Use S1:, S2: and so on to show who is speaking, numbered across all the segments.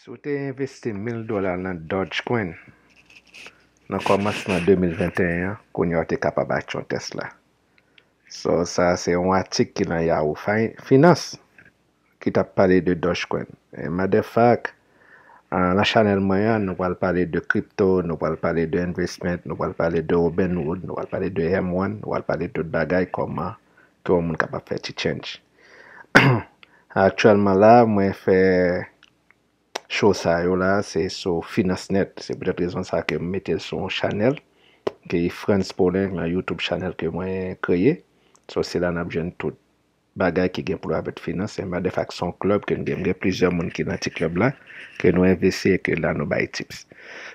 S1: Sou te investi 1000 dolar nan Dogecoin nan komas nan 2021 kon yo te kapabak chon Tesla So sa se yon atik ki nan ya ou fany Finans ki tap pale de Dogecoin e, Madafak la chanel mwen yan nou pal pale de crypto nou pal pale de investment nou pal pale de openwood nou pal pale de M1 nou pal pale de dada yi koma to moun kapap fe ti chenj Aktualman la mwen fe Chosa yo la, se so finance net, se preprezon sa ke mette son chanel, ke yi friends pou lè, yon YouTube chanel ke mwen kreye, so se lan ap jen tout bagay ki gen pou la vet finance, se mwen defak son klub, ke nou gen mwen gen plizye moun ki nati klub la, ke nou investi, e ke nou bay tips.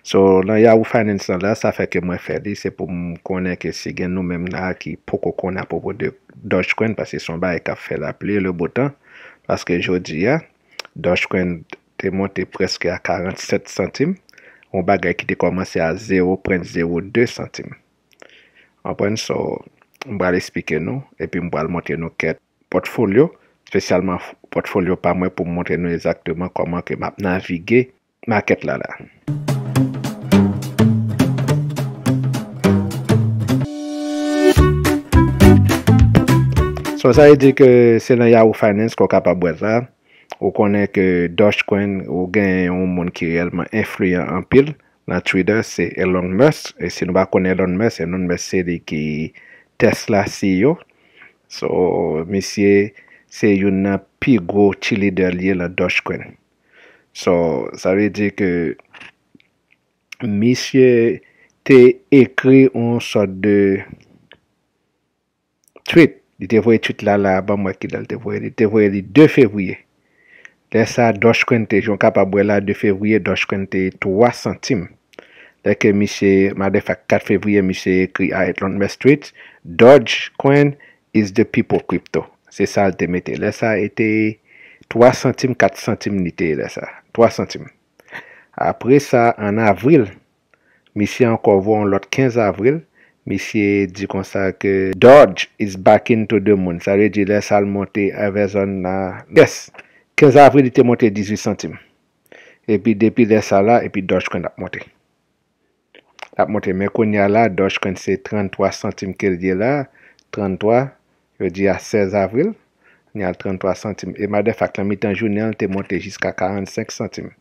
S1: So, lan ya ou finance nan la, sa fek ke mwen ferdi, se pou mwen konen ke si gen nou men mwen a ki poko konen a poko de Dogecoin, pasi son bay ka fe la ple, le botan, paske jodi ya, Dogecoin... te monte preske a 47 centime ou bagay ki te komanse a 0.02 centime anpwen so mbwa li spike nou epi mbwa li monte nou ket potfolyo spesyalman potfolyo pa mwen pou monte nou esakteman koman ke map navige ma ket la la so sa e di ke se nan Yahoo Finance kon ka pa breza Ou konen ke Dogecoin ou gen yon moun ki realman influyen an pil. Nan Twitter se Elon Musk. E se nou ba konen Elon Musk, se Elon Musk se di ki Tesla CEO. So, misye, se yon nan pi gro chile der liye la Dogecoin. So, sa ve di ke misye te ekri yon sort de tweet. Di te voye tweet la la ba mwa ki dal te voye li. Te voye li 2 febouye. Lè sa, Dogecoin te, joun ka pa bwe la 2 fevriye, Dogecoin te 3 centime. Lè ke mi se, ma de fa 4 fevriye, mi se ekri a Atlanta Mestreet, Dogecoin is the people crypto. Se sa l temete. Lè sa ete 3 centime, 4 centime nite lè sa. 3 centime. Apre sa, an avril, mi se anko vwo an lot 15 avril, mi se di konsta ke Doge is back into the moon. Sa re di lè sa l monte a vezon la... Yes! 15 avril ite monte 18 centime. E pi depi de sa la, e pi Dogecoin ap monte. Ap monte. Men kon nye la, Dogecoin se 33 centime ke liye la. 33, yo di a 16 avril. Nye a 33 centime. E ma def ak la mitan jouni an, ite monte jiska 45 centime.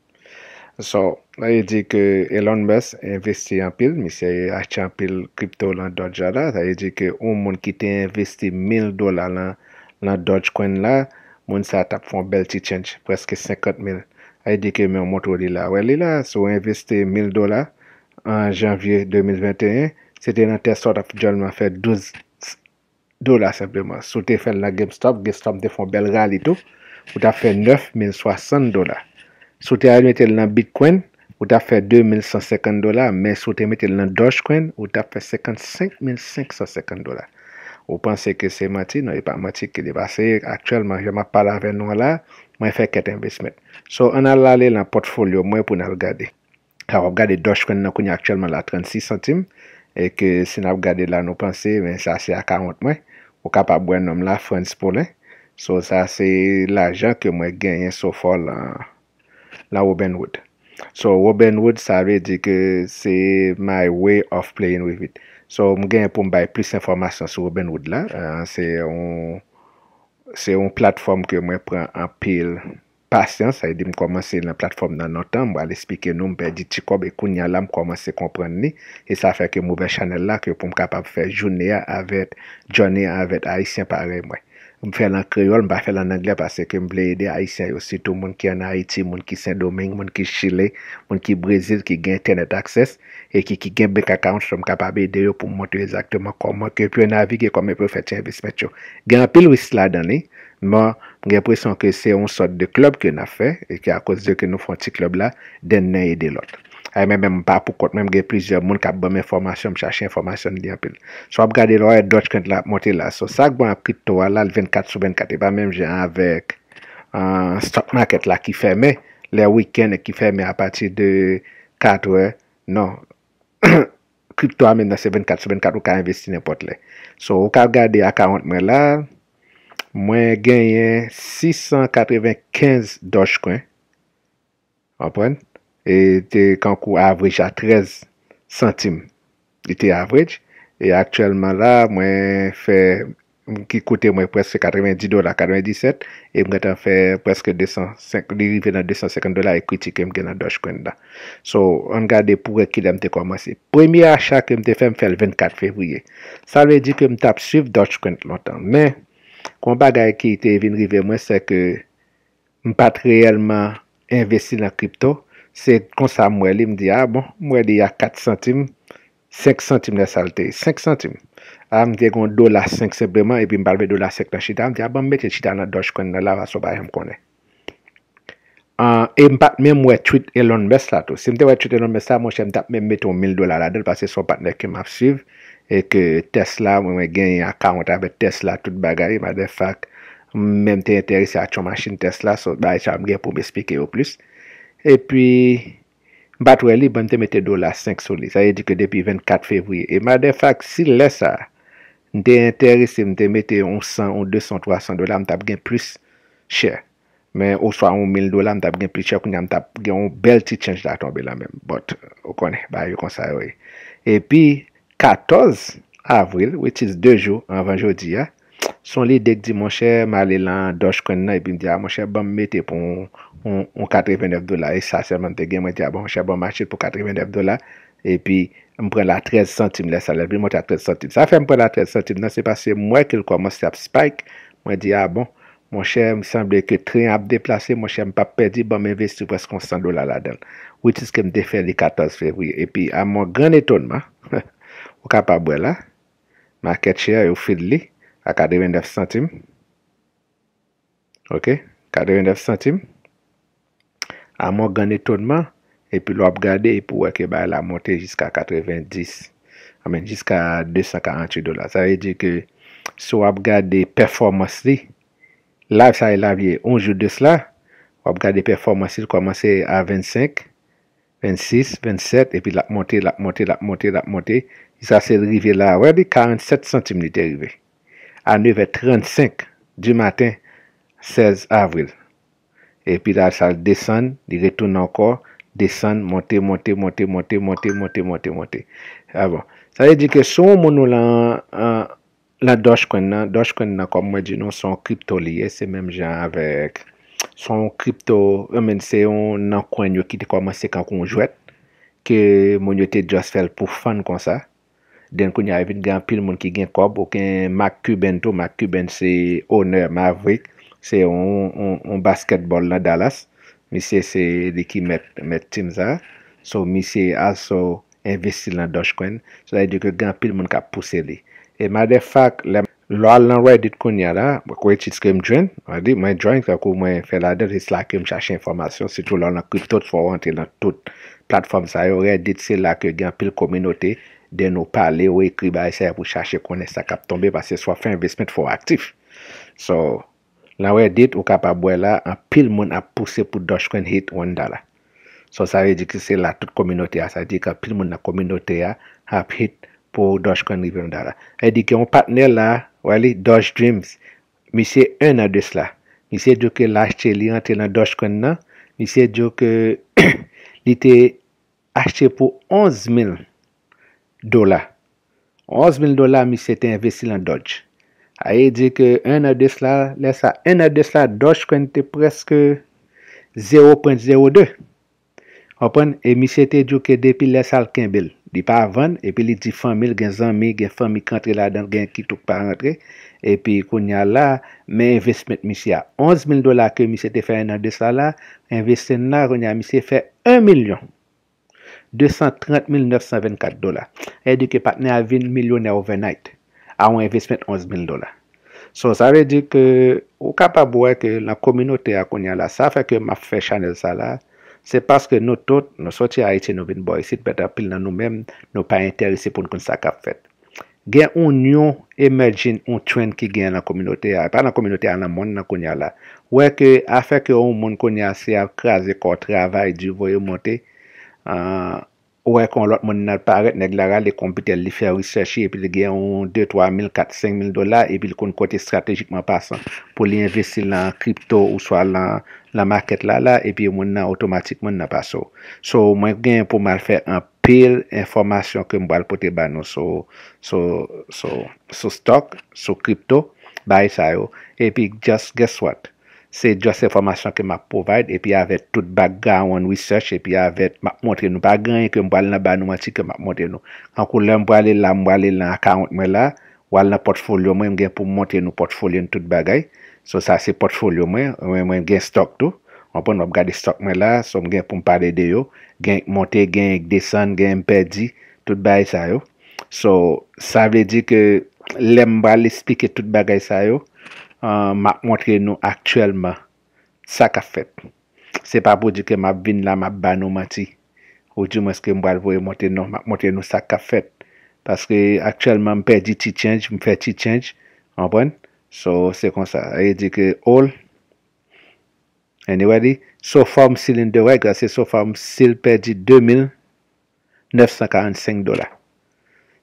S1: So, a ye di ke Elon Musk investi an pil. Mi se a yi achi an pil kripto lan Dogecoin la. A ye di ke ou moun ki te investi 1000 dola lan Dogecoin la. Moun sa tap fon bel ti chenj, preske 50.000. A yi dike men yon montou li la. Wel li la, sou investe 1000 dola en janvye 2021. Se te nan testor ta fjolman fe 12 dola sepe man. Sou te fen la GameStop, GameStop te fon bel ral itou. Ou ta fe 9.060 dola. Sou te alimete l nan Bitcoin, ou ta fe 2.150 dola. Men sou te alimete l nan Dogecoin, ou ta fe 55.550 dola. Ou panse ke se mati, nou e pa mati ki devase. Aktuelman, yo ma pala ven nou la, mwen fe ket investment. So, an al lale la potfolio mwen pou nan regade. Karo regade, dosh kwen nan kwenye aktuelman la 36 centime. E ke si nan regade la nou panse, men sa se a 40 mwen. Ou ka pa bwen nom la, friends pou len. So, sa se l ajan ke mwen genyen so fol la Wobanwood. So, Wobanwood sa ve di ke se my way of playing with it. So mwen gen pou m bay plis informasyon sou Ben Wood la, euh, se yon platform ke mwen pren an pil pasyon, se yon di m komanse yon platform nan notan, mwen al espike nou m pe di tiko be kou nyan la m komanse kompran ni, e sa feke m ouve chanel la ke pou m kapap fe jounia avet, jounia avet aisyen parem wey. M fe lan kriol, m ba fe lan anglia pase ke m ble yede Aisyen yo sitou moun ki an Aiti, moun ki Saint-Domingue, moun ki Chile, moun ki Brazil ki gen Tenet Access e ki gen Bekaka, m som kapabe yede yo pou mwote yon exakteman koman ke pwe navi ke koman pwe fete yon vis-metsyo. Gen apil wis la dani, mwen gen presyon ke se yon sot de klub ke yon afe, e ki akos de ke nou fwanti klub la, den nen yede lot. Ay men men mpapou kote, men men gen plizye moun kap bom informasyon, mchache informasyon di apil. So ap gade lo, e Dogecoin la ap moti la. So sak bon ap kripto wala, l 24 sou 24, e ba men gen avèk stock market la ki fèmè. Le week-end e ki fèmè a pati de 4, wè. Non, kripto wala men dan se 24 sou 24, ou ka investi nepot le. So ou ka gade ak a ont men la, mwen genye 695 Dogecoin. Apoen? e te kankou avrej a 13 centime ite avrej e aktuelman la mwen fe ki kote mwen preske 90 dola 97 e mwen te fe preske 250 dola e kritik mwen gen nan Dogecoin la so an gade pou rekile mte kwa mwen se premye achak mwen te fe mwen fe l 24 februye sa mwen di ke m tap suiv Dogecoin lontan men kon bagay ki ite vinrive mwen se ke m pat reyelman investi la kripto Se konsa mwen li mdi ah, bon, a, bon, mwen di a 4 centime, 5 centime de salteye, 5 centime. A mwen diye kon do la 5 sepreman, epi mwen balve do la 5 nan chita, a mwen diye a ah, ban mwen te chita nan doj konnen la, va so ba yon konnen. E mwen pat mwen mwen tweet elon bes la to. Si mwen te wet tweet elon bes la, mwen chen tap mwen met ou 1000 dola la del, pa se so pat nek yon map siv. E ke Tesla, mwen gen yon akant ave Tesla, tout bagay, mwen de fak, mwen te enterise a chon masin Tesla, so ba yon chanm gen pou me spike yo plus. E pi, batwe li ban te mete dola 5 soli. Sa ye di ke depi 24 fevri. E matter of fact, si le sa, nte enteri se mte mete 100, 100, 200, 300 dola, mte ap gen plus chè. Men, ou so a 1000 dola, mte ap gen plus chè, kwenye mte ap gen un bel ti chenj da atonbe la men. Bot, ou konen, ba yo konsa yo ye. E pi, 14 avril, which is 2 jo, anvan jodi ya, son li dek di monsher ma li lan doj kon nan, epi mdi ya monsher ban mete pou mwen On 89 dola. E sa, seman te gen, mwen di, a bon, mwen chè, bon, mwen chè, pou 89 dola. E pi, mwen pren la 13 centime le salè. Pi, mwen chè, 13 centime. Sa fè mwen pren la 13 centime. Nan, se passe, mwen ke l kwa, mwen se ap spike. Mwen di, a bon, mwen chè, mwen semblè ke trian ap deplase. Mwen chè, mwen pa pedi, bon, mwen vesti, pou es kon 100 dola la den. Ou ti skè mwen defè li 14 februyè. E pi, a mwen, gran etonman. Ou ka pa bwe la. Mwen ket chè, ou fid li. A 49 centime. Ok. 49 cent a man gane tonman, epi lwa ap gade, epi wak e ba la monte jiska 90, amen, jiska 248 dola. Sa e di ke, sou ap gade performans li, la sa e la vie, 11 jou de sla, ap gade performans li, komanse a 25, 26, 27, epi la monte, la monte, la monte, la monte, isa se rive la, wè di 47 cm li te rive, a 9.35 di maten 16 avril. E pi da sa desen, di retoun anko, desen, monte, monte, monte, monte, monte, monte, monte, monte. A bon. Sa e di ke sou mounou la, la doj kon nan, doj kon nan kon mwen di nou son kripto liye, se menm jan avek. Son kripto, yon men se yon nan kon yon ki di kwa mwase kan kon jwet. Ke mwen yote just fel pou fan kon sa. Den kon yon avit gan pil moun ki gen kob, ou ken mak kuben to, mak kuben se owner ma avwik. Se yon basketbol nan Dallas. Mi se se li ki met tim za. So mi se aso investi lan Dogecoin. So la yon gen apil moun kap puse li. E madè fak, lò al nan reddit kon ya la, wèk wèk wèk chiske m djwen, wèk wèk mwen djwen kwa kou mwen fè la de, is la ke m chache informasyon. Si trò lò nan Crypto4Want e nan tout platform sa yo, reddit se la ke gen apil kominote de nou pale wèk kriba ese ya pou chache kon e sa kap tombe pa se swa fè investment fò aktif. So... La wè dit, ou kap ap wè la, an pil moun ap pousse pou Dogecoin hit wè nda la. So sa wè di ki se la tout kominote a, sa di ki an pil moun na kominote a ap hit pou Dogecoin rivè wè nda la. Wè e di ki an partner la, wè li, DogeDreams, mi se en adres la. Ni se di yo ke lache li ante lan Dogecoin nan, ni se di yo ke li te ache pou 11.000 dola. 11.000 dola mi se te investi lan Doge. A e di ke 1 ades la, lè sa 1 ades la doj kwen te preske 0.02. Opan, e mi se te djouke depi lè sal kembil. Di pa avan, epi li di fanmil gen zanmi, gen fanmik antre la dan gen ki touk pa antre. Epi kwen ya la, me investmet mi se a 11000 dola ke mi se te fè 1 ades la la. Investe nan, rwen ya mi se fè 1 milyon. 230.924 dola. E di ke patnen avin milyonè ovenayt. a ou investmet 11000 dola. So, sa ve di ke, ou kapab wè ke la kominote a konya la, sa fè ke ma fè chanel sa la, se paske nou tot, nou soti a iti nou vin boy, sit bet apil nan nou mem, nou pa interese pou nou kon sa kap fèt. Gen ou nyon, imagine, ou twen ki gen la kominote a, pa la kominote a nan moun nan konya la, wè ke a fè ke ou moun konya se akraze kò travay di voye mwote, a... Euh, Ouwen kon lot moun nan paret neg lara le kompitel li fè risèchi epi li gen yon 2, 3, 4, 5 mil dola epi li kon kote strategikman pasan pou li investi lan kripto ou swa lan la market la la epi moun nan otomatikman nan pasan. So mwen gen pou mal fè an pèl informasyon ke mbo al pote bano sou stok, sou kripto bay sa yo epi just guess what? Se jost informasyon ke map provide, epi avet tout bagay wan research, epi avet map monten nou bagay, ke mbwale nan banou mati ke map monten nou. Ankou lè mbwale la, mbwale la akant mwen la, wale nan potfolyo mwen, mwen gen pou monten nou potfolyo nou tout bagay. So sa se potfolyo mwen, mwen gen stok tou. Anpon wap gade stok mwen la, som gen pou mpare de yo. Gen monten, gen desan, gen perdi, tout bagay sa yo. So sa vle di ke lè mbwale spike tout bagay sa yo. Ma montre nou aktyelman sak a fet. Se pa pou di ke ma vin la ma ban ou ma ti. Ou di mwen se ke mwa alvoye montre nou sak a fet. Paske aktyelman mperdi ti chenj, mperdi ti chenj. Anpwen? So se kon sa. E di ke all. Ani wadi? So fom sil in de wek, ase so fom sil perdi 2.945 dola.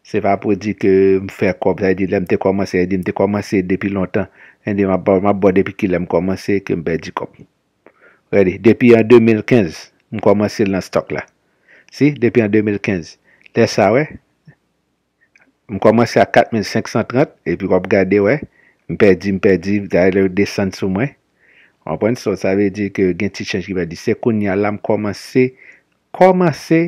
S1: Se fa pou di ke mou fèr kop, sa yi di la m te komanse, la yi di m te komanse depi lontan, yi di ma bo depi ki la m komanse, ke m perdi kop. Wè li, depi an 2015, m komanse lan stok la. Si, depi an 2015. Tè sa wè, m komanse a 4530, epi kop gade wè, m perdi, m perdi, gade lè wè descend sou m wè. Anpwen, so sa wè di ki gen ti chanj ki wè di, se koun yal la m komanse, komanse,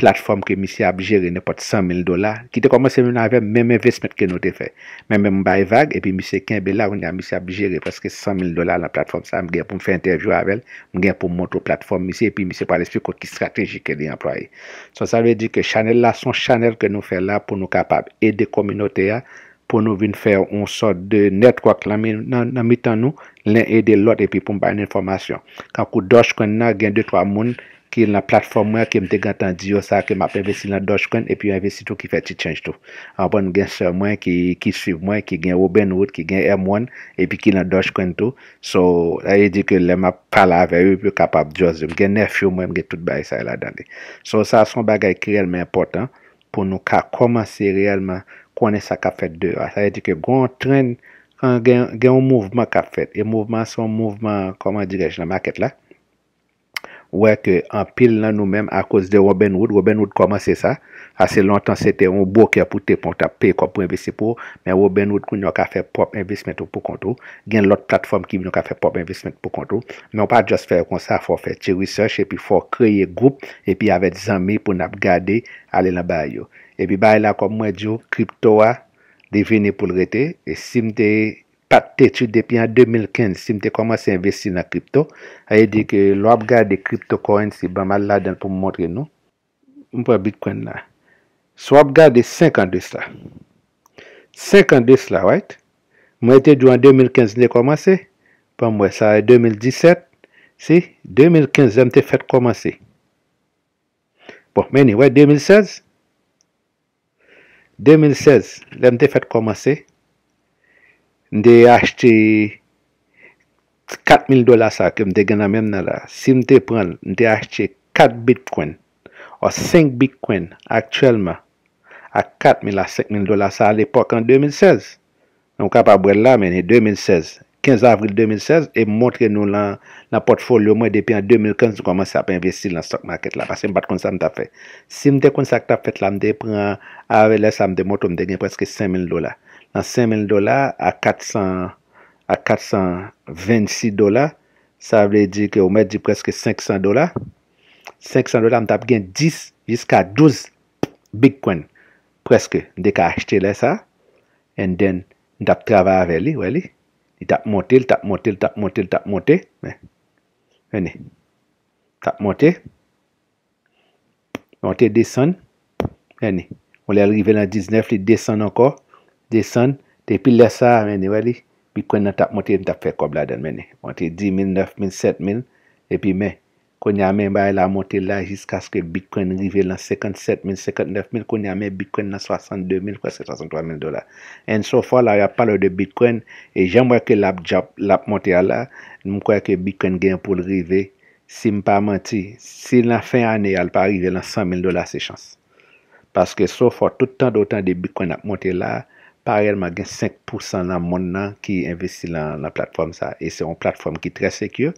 S1: platform ke misi ap jere ne pot 100,000 dolar, ki te koman se mwen avè mèm investmet ke nou te fè. Mèm mwen bay vag, epi misi ken be la, mwen yon misi ap jere, paske 100,000 dolar la platform sa, mwen gen pou mwen fè intervjou avè, mwen gen pou mwotro platform misi, epi misi palespe kou ki strategik ke li anpray. So sa vè di ke chanel la, son chanel ke nou fè la, pou nou kapab, ede kominote ya, pou nou vin fè, on son de net kwa klamen nan mitan nou, len ede lot, epi pou mwen bay nan informasyon. Kan kou doj ki la platform mwen, ki mte gantan diyo sa, ki m apen vesi la dojkwen, epi yon vesi tou ki fè ti chanj tou. Anpon gen sè mwen, ki siv mwen, ki gen Robin Hood, ki gen M1, epi ki la dojkwen tou. So, a ye di ke lè m apal avè yon, pou kapap djoz yon. Gen nefyo mwen, gen tout bayi sa yon la dande. So, sa son bagay kirelmen important, pou nou ka komanse reyelmen, konen sa kap fèt dewa. Sa ye di ke gon tren, gen yon mouvman kap fèt, yon e mouvman son mouvman, koman direj nan maket la, Ouè kè an pil nan nou mèm a kòz de Robinhood. Robinhood kòman se sa? Ase lontan se te yon bò kè poutè pou an tap pe kòp pou investi pou. Men Robinhood kou nyon ka fè pop investment pou kontou. Gen lòt platform ki nyon ka fè pop investment pou kontou. Men an pa just fè kon sa fò fè che research. E pi fò kreye goup. E pi avè zanmi pou nap gade ale lan bay yo. E pi bay la kòp mwen diyo kriptowa devine pou lretè. E sim te yon. pas depuis en 2015 si commencé à investir la crypto, la dit que lwa que gade c'est pas mal la den que mwontre nou, de bitcoin là. So ap 5 ans. de cela. 5 ans de cela, right? Moi, suis en 2015 ne commencé. Pour moi, ça est 2017, si, 2015 j'ai fait commencer. commencer? Bon, mais oui, anyway, 2016, 2016, j'ai suis fait commencer? Nde achte 4,000 dola sa ke mde gen a menm nan la. Si mde pren, nde achte 4 bitcoin, o 5 bitcoin, aktyelman, a 4,000 a 5,000 dola sa al epok an 2016. Nou kap a brel la men, 2016, e 15 avril 2016, e montre nou lan na potfolyo mwen depi an 2015 nou komanse ap investi lan stok market la, pasen bat kon sa mta fe. Si mde kon sa kta fet la, mde pren, a rele sa mde moton, mde gen preske 5,000 dola sa. Nan 5,000 dola a 426 dola. Sa vle di ki ou met di preske 500 dola. 500 dola m tap gen 10 jiska 12 bitcoin preske. N dek a achete la sa. And then m tap travare aveli. Il tap monte, il tap monte, il tap monte, il tap monte. Eh, veni. Tap monte. Monte deson. Veni. Ou li alrive lan 19, li deson anko. Desen, te pil lesa, meni, wali, Bitcoin nan tap moti, nan tap fe kobla den, meni. Moti 10.000, 9.000, 7.000, epi men, konye ame bay la moti la, jiska skè Bitcoin rive lan 57.000, 59.000, konye ame Bitcoin nan 62.000, kwa se 63.000 dolar. En so fa, la, ya palo de Bitcoin, e jemwe ke lap moti la, nou kwa ke Bitcoin gen pou rive, si m pa moti, si la fin ane, al pa rive lan 100.000 dolar, se chans. Paske so fa, tout an do tan de Bitcoin ap moti la, a realman gen 5% nan moun nan ki investi lan la platform sa e se yon platform ki tre sekur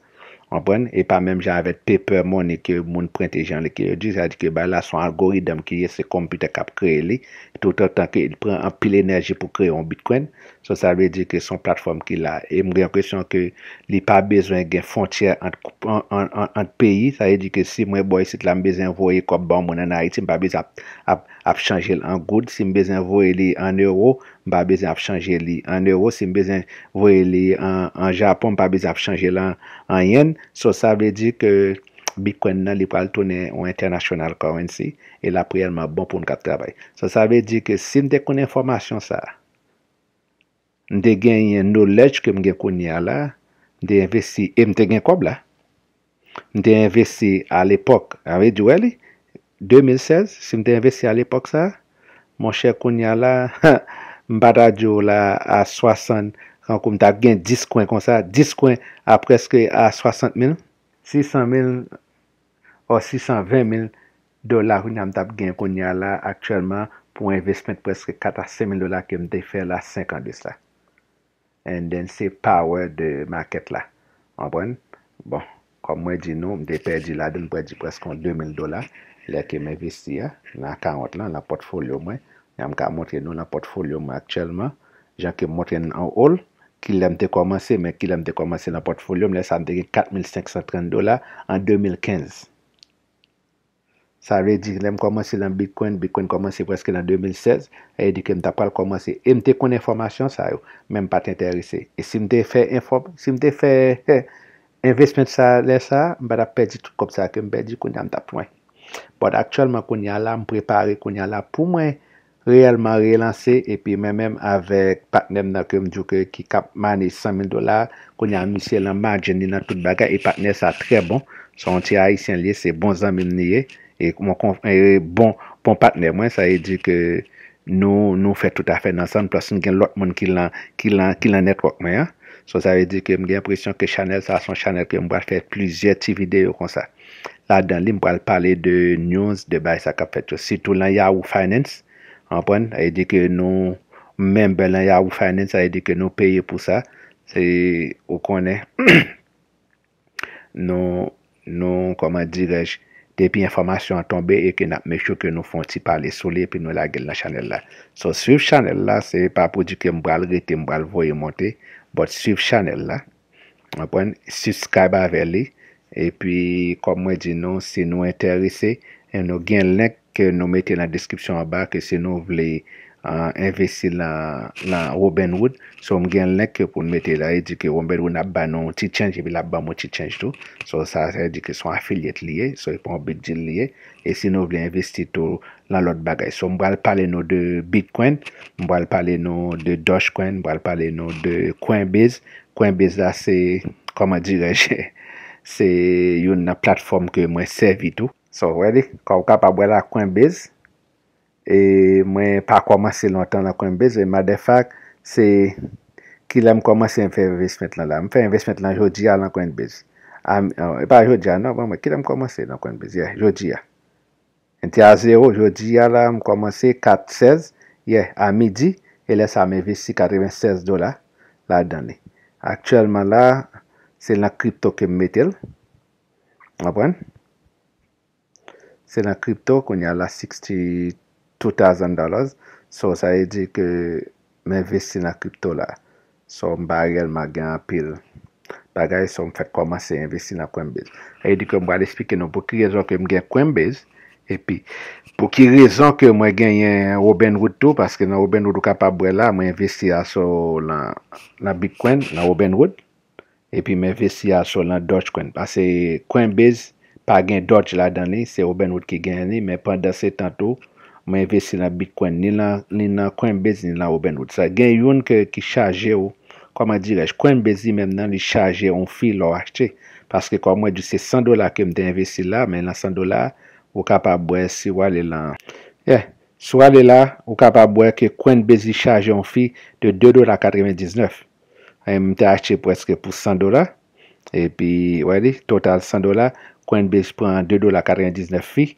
S1: anpwen, e pa menm jan avet paper moun e ke moun print e jan le ki yo di sa di ke ba la son algoritm ki ye se komputer kap kre li, tout an tan ke il pren an pil enerji pou kre yon bitcoin So sa ve di ke son platform ki la. E mwen gen kresyon ke li pa bezwen gen fontyer ant peyi. Sa ve di ke si mwen boy sit la mbezen voye kop ban mwen anayiti, mba bezan ap chanje li an goud. Si mbezen voye li an euro, mba bezan ap chanje li an euro. Si mbezen voye li an japon, mba bezan ap chanje li an yen. So sa ve di ke bitcoin nan li pal tonen ou international currency. E la priyelman bon pou nou ka trabay. So sa ve di ke si mte konen formasyon sa... Nde genyen nou lej kem gen konya la, Nde investi, E mte gen kob la, Nde investi al epok, 2016, Si mte investi al epok sa, Mon chè konya la, Mbada djou la, A 60, Rankou mta gen 10 kwen kon sa, 10 kwen apreske a 60 mil, 600 mil, Ou 620 mil, Dola wina mta gen konya la, Aktuellement, Pou investmen preske 4 a 5 mil dola, Ke mte fe la 5 an dis la, en den se power de market la. Anpwen? Bon, kom mwen di nou, mwen de perdi la, den mwen di preskon 2,000 dola, lè ke mwen vesti ya, eh, nan kan ot lan, nan potfolyo mwen, jan mwen ka mwote nou nan potfolyo mwen aktyelman, jan ke mwote nan an oul, ki lè mwen de komanse, men ki lè mwen de komanse nan potfolyo mwen, lè sa mwen de 4,530 dola, an 2,500 dola. Sa ve di, lem komanse lan Bitcoin, Bitcoin komanse preske nan 2016, e di kem tapal komanse. E mte konen formasyon sa yo, menm pati interese. E si mte fe, si mte fe, he, investmen sa le sa, mbada pedi tout kop sa kem, pedi konen tapwen. Bwad, akcholman konen la, mprepare konen la pou mwen, realman relanse, e pi menm avèk patnen nan kem djouke, ki kap mani 100.000 dolar, konen an misye lan majen ni nan tout bagay, e patnen sa tre bon, son ti a isen liye, se bon zamin liye, E, e bon, bon patne mwen, sa e di ke nou fè tout a fè nan san, plas nou gen lòt moun ki lan netwok mwen ya. So sa e di ke mwen gen presyon ke chanel, sa son chanel ke mwen fè plizye ti videyo kon sa. La dan li mwen wale pale de news, de bay sa kap fè. Situ lan ya ou finance, anpwen, a e di ke nou member lan ya ou finance, a e di ke nou peye pou sa, sa e ou konen nou koman dirèj, Depi informasyon a tombe, eke nap me chou ke nou fon ti pale soli, epe nou la gel nan chanel la. So, swif chanel la, se ve pa pou di ke mbral rete, mbral voye monte, bot swif chanel la, wapwen, subscribe aveli, epe, kom mwen di nou, se nou enterise, e nou gen lenk ke nou mette nan deskripsyon aba, ke se nou vleye, An investi lan Robinwood So mwen gen lèk pou mwen metè la E di ki Robinwood nan banon ti chanj E bi la ban mwen ti chanj tou So sa e di ki son afilyet liye So e pou mwen bidjil liye E sino mwen investi tou nan lot bagay So mwen wale pale nou de Bitcoin Mwen wale pale nou de Dogecoin Mwen wale pale nou de Coinbase Coinbase la se Koman dirè jè Se yon nan platform ke mwen servi tou So wè di Kou kap ap wè la Coinbase E mwen pa kwa mwase lontan lakwen bez. E mwadefak se ki la mw kwa mwase mwen fè invest met lan la. Mwen fè invest met lan jodi ya lakwen bez. E pa jodi ya nan. Ki la mw kwa mwase lakwen bez. Jodi ya. Ente a 0. Jodi ya la mw kwa mwase 4.16. Ye a midi. E les a mwen investi 46 dola la dani. Aktuelman la se la kripto ke mw metel. Mwen. Se la kripto konye la 63. 2,000 doloz, so sa yi di ke mwen investi nan kripto la so m bagel ma gen apil bagay so m fè komanse investi nan kwenbez a yi di ke m wale spike nou, pou ki rezon ke m gen kwenbez epi pou ki rezon ke mwen genyen Obenwood tou paske nan Obenwood ou kapabwe la mwen investi aso lan nan Bitcoin nan Obenwood epi mwen investi aso lan Dogecoin paske kwenbez pa gen Doge la dan li, se Obenwood ki gen ni men pandan se tan tou Mwen investi nan Bitcoin ni nan Coinbase ni nan Openwoods. Gen yon ki chaje ou. Kwa mwen direj, Coinbase men nan li chaje ou mfi lo achete. Paske kwa mwen di se 100 dolar ke mwen te investi la. Men la 100 dolar, wou kapabwe si wale lan. Ye, eh, sou wale la, wou kapabwe ke Coinbase chaje ou mfi de 2 dolar 99. Mwen te achete pou eske pou 100 dolar. E pi wali, total 100 dolar. Coinbase pren 2 dolar 99 fi.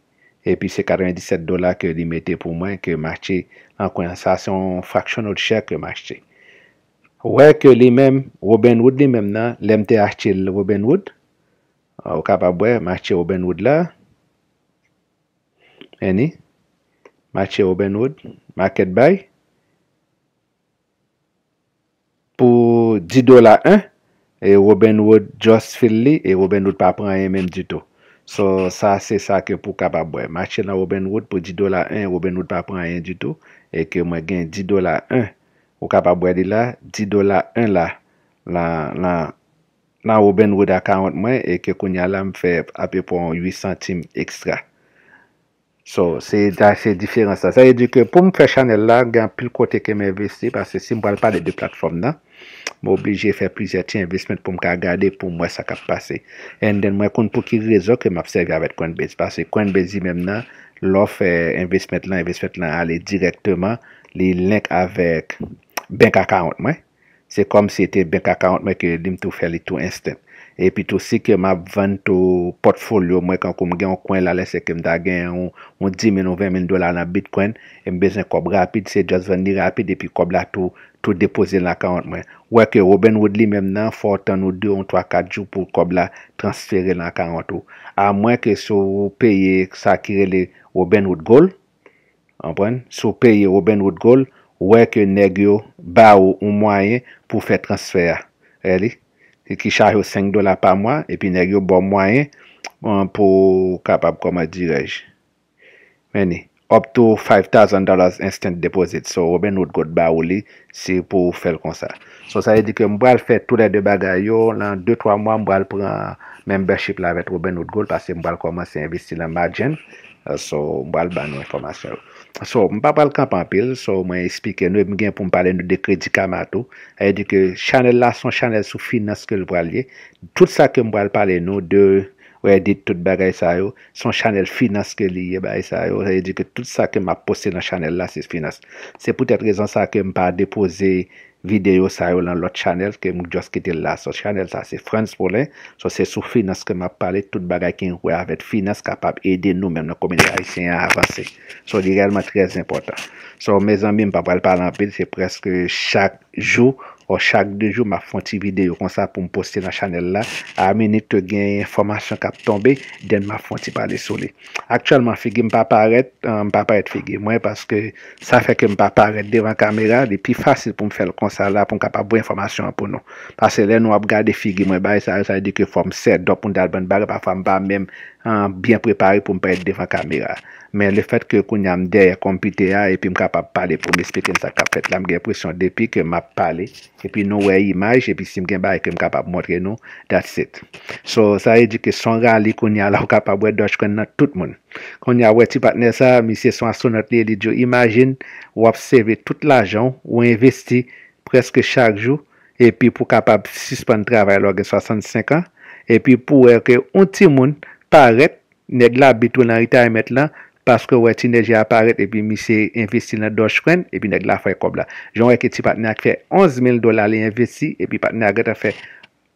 S1: E pi se 97 dola ke li mette pou mwen, ke matche lankwen sa son fraksyon ou di chèk ke matche. Ouè ke li mèm, Robinwood li mèm nan, lemte achte l Robinwood. Ou kapabwè, matche Robinwood la. Eni, matche Robinwood, market buy. Pou 10 dola 1, e Robinwood just fill li, e Robinwood pa pran yon e mèm di to. So sa se sa ke pou kababwe. Mache nan Woban Road pou 10 dola 1, Woban Road pa pran yon di tou. E ke mwen gen 10 dola 1 pou kababwe di la. 10 dola 1 la nan Woban Road akant mwen. E ke konya la m fe api pou 8 centime ekstra. So se da se diferan sa. Sa e di ke pou m fe chanel la gen pil kote ke m investi. Parce se si m wale pa de 2 platform nan. M'oblije fè pwizye ti investment pou m ka gade pou m wè sa ka pase. En den mwen kon pou ki rezo ke m apseve avet Coinbase. Pase Coinbase i menm nan lo fè investment lan, investment lan ale direktman li lenk avèk bank account mwen. Se kom se te bank account mwen ke dim tou fè li tou instant. epi tou si ke m ap ven tou potfolyo mwen kan koum gen yon kwen la lese ke m da gen yon 10.000 ou 20.000 dolar nan bitcoin m bezen kop rapide, se jaz ven ni rapide epi kop la tou depoze lankarant mwen wè ke Robinhood li mèm nan fòr tan nou 2 ou 3-4 jou pou kop la transfere lankarant ou a mwen ke sou peye sakirele Robinhood Gold anpwen, sou peye Robinhood Gold wè ke negyo ba ou un mwayen pou fe transfer e li e ki chaje ou 5 dola pa mwa, epi ne ge ou bon mwayen, euh, pou kapap koma direj. Mweni. Up to $5,000 instant deposit. So, Robinhood Gold ba ou li, si pou fèl kon sa. So, sa yè e di ke mboal fè tout lè de bagay yo. Lan 2-3 mwa mboal pran membership la vèt Robinhood Gold. Pase mboal komanse investi la marjen. So, mboal ban nou informasyon. So, mbaal kapan pil. So, mwen espike nou mgen pou mpale nou de kredi kamato. A yè e di ke chanel lason, chanel soufinanske lboal ye. Tout sa ke mboal pale nou de... ouais dit tout bagaille ça yo son channel finance que lié e bah ça yo ça veut que tout ça que m'a posté dans channel là c'est finance c'est peut-être raison ça que m'a pas déposé vidéo ça yo dans l'autre channel que j'ai juste quitté là son channel ça c'est France pour ça c'est sous finance que m'a parlé tout bagaille qui est avec finance capable d'aider nous même dans communauté haïtienne à avancer c'est réellement très important Mes amis, je ne m'a pas parler en c'est presque chaque jour Ou chak dejou ma fonti videyo konsa pou m poste nan chanel la. A meni te gen yon informasyon kap tombe, den ma fonti pale sole. Aktualman figi m pa paret, m pa paret figi mwen. Paske sa feke m pa paret devan kamera, de pi fasil pou m fe l konsa la pou m kapap bou informasyon apou nou. Paske lè nou ap gade figi mwen. Baye sa yi di ke fom sè, do pou m dalbèn bagè pa fom ba mèm. an byen prepari pou m pa et defan kamera. Men le fet ke konya m dey a kompite ya, epi m kapap pale pou m espiten sa kapet. La m gen presyon depi ke m ap pale, epi nou wey imaj, epi si m gen ba e ke m kapap montre nou, that's it. So, sa e di ke son rali konya la w kapap wè dòj kwen nan tout moun. Konya wè ti patne sa, mi se son asonat li, li di yo imajin w apseve tout l'ajan, w investi preske chak jou, epi pou kapap suspèn travay lò gen 65 an, epi pou wè ke unti moun, nek la bitou nan rita emet lan paske wè ti neje aparet epi mi se investi nan Dogecoin epi nek la fay kob la joun wè ki ti patne ak fè 11.000 dola le investi epi patne ak fè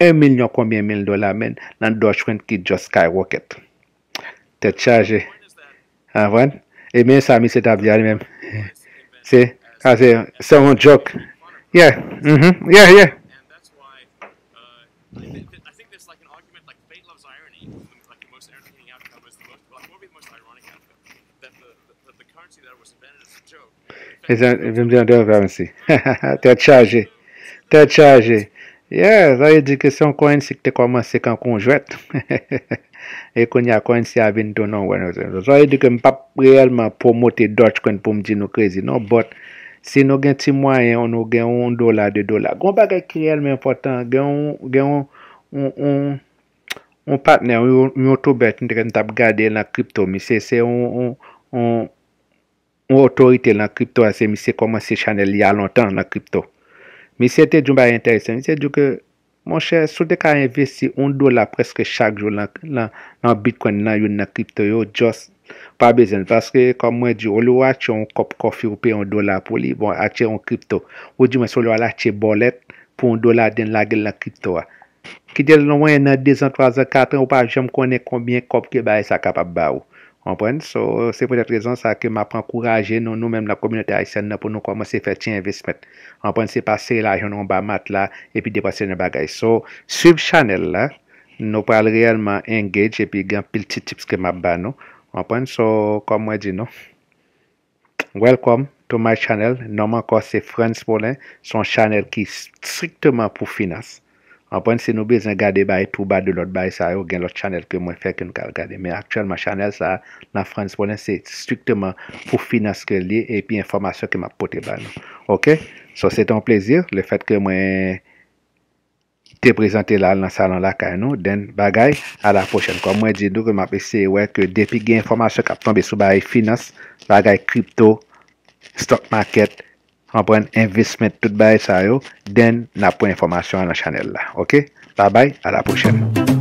S1: 1.000.000 konbien 1.000.000 dola men nan Dogecoin ki jo Skyrocket te chaje evè yon sa mi se tabli ane men se, a se se yon jok mhm, yeah, yeah, yeah yeah Vim zi an dèm vèm si. Tè t'chage. Tè t'chage. Ye, zò yè di ke son koen si kte kwa manse kan konjwèt. E kon yè koen si avin ton nan wè. Zò yè di ke m pap reyèlman pwomote doj kwen pwom di nou krezi nan. Bòt, si nou gen ti mwayen, nou gen 1 dola, 2 dola. Gon bagèk reyèlmen fòtan. Gen yon, gen yon, yon, yon patnen. Yon yon toubet, yon te gen tap gade la kripto. Mi se, se yon, yon, yon. Ou otorite lan kripto ase, mi se koman se chanel ya lontan lan kripto. Mi se te djoum baye enteresan, mi se djoum ke, mon chè, sou te ka investi 1 dola preske chak joun lan bitcoin nan yon nan kripto yo, just pa bezen. Paske, kom mwen di, ou lo wache yon kop kofi ou pe 1 dola pou li, bon, atche yon kripto. Ou di mwen sou lo wache atche bolet pou 1 dola den lage lan kripto wa. Ki de loun wè nan 2 an, 3 an, 4 an, ou pa jèm konen konbyen kop ki baye sa kapab ba ou. Anpwen, so se pou det rezon sa ke ma pran kouraje non nou nou menm la komunite Aysen nan pou nou komanse fè ti investmet. Anpwen, se pase la yon ou ba mat la epi depase yon bagay. So, sub chanel la, nou pral reyelman engage epi gen pil ti tips ke ma ban nou. Anpwen, so kom wè di nou. Welcome to my channel, nanman kor se Frans Paulin, son chanel ki strikteman pou finas. Anpwen se nou bezan gade baye tou ba de lot baye sa yo gen lot chanel ke mwen fek yon kal gade. Me aktyen ma chanel sa nan France Bonnet se stikteman pou finanse ke liye epi informasyon ke ma pote baye nou. Ok, so se ton plezir le fet ke mwen te prezante la lan salon la kaye nou. Den bagay, ala pochen. Kwa mwen di dou ke mwen apese wey ke depi gen informasyon kapton be sou baye finance, bagay kripto, stock market, an pren investment tout bay sa yo, den na pou informasyon an la chanel la. Ok? Pa bay, ala pou chen.